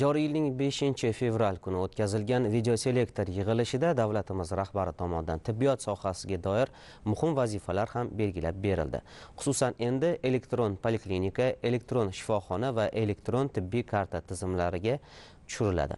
joriy yilning 5 fevral kuni o'tkazilgan videoselektor yig'ilishida davlatimiz rahbari tomonidan tibbiyot sohasiga doir muhim vazifalar ham belgilab berildi xususan endi elektron poliklinika elektron shifoxona va elektron tibbiy karta tizimlariga tushiriladi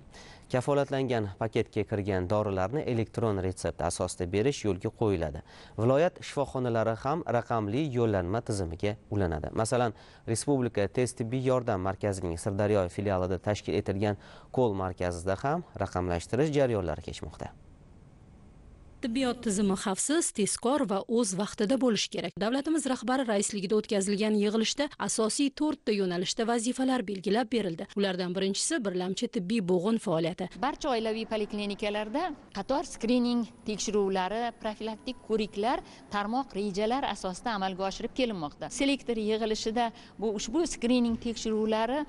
kafolatlangan paketga kirgan dorilarni elektron retsept asosida berish yo'lga qo'yiladi viloyat shifoxonalari ham raqamli yo'llanma tizimiga ulanadi masalan respublika tez tibbiy yordam markazining sirdaryo filialida tashkil etilgan kol markazida ham raqamlashtirish jarayonlari kechmoqda tibbiyot tizimi xavfsiz tezkor va o'z vaqtida bo'lishi kerak davlatimiz rahbari raisligida o'tkazilgan yig'ilishda asosiy to'rtta yo'nalishda vazifalar belgilab berildi ulardan birinchisi birlamchi tibbiy bo'g'in faoliyati barcha oilaviy poliklinikalarda qator skrining tekshiruvlari profilaktik ko'riklar tarmoq rejalar asosida amalga oshirib kelinmoqda selektor yig'ilishida bu ushbu skrining tekshiruvlari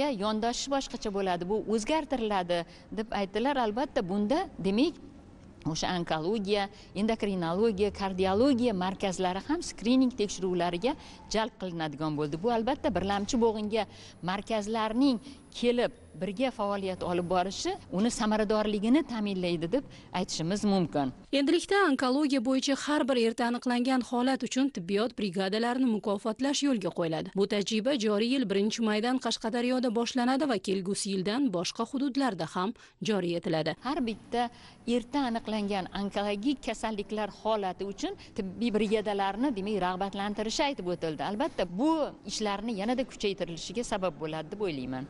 ga yondashish boshqacha bo'ladi bu o'zgartiriladi deb aytdilar albatta bunda demak o'sha onkologiya endokrinologiya kardiologiya markazlari ham skrining tekshiruvlariga jalb qilinadigan bo'ldi bu albatta birlamchi bo'g'inga markazlarning kelib birga faoliyat olib borishi uni samaradorligini ta'minlaydi deb aytishimiz mumkin endilikda onkologiya bo'yicha har bir erta aniqlangan holat uchun tibbiyot brigadalarini mukofotlash yo'lga qo'yiladi bu tajriba joriy yil birinchi maydan qashqadaryoda boshlanadi va kelgusi yildan boshqa hududlarda ham joriy etiladi har bitta erta aniqlangan onkologik kasalliklar holati uchun tibbiy brigadalarni demak rag'batlantirishi aytib o'tildi albatta bu ishlarni yanada kuchaytirilishiga sabab bo'ladi deb o'ylayman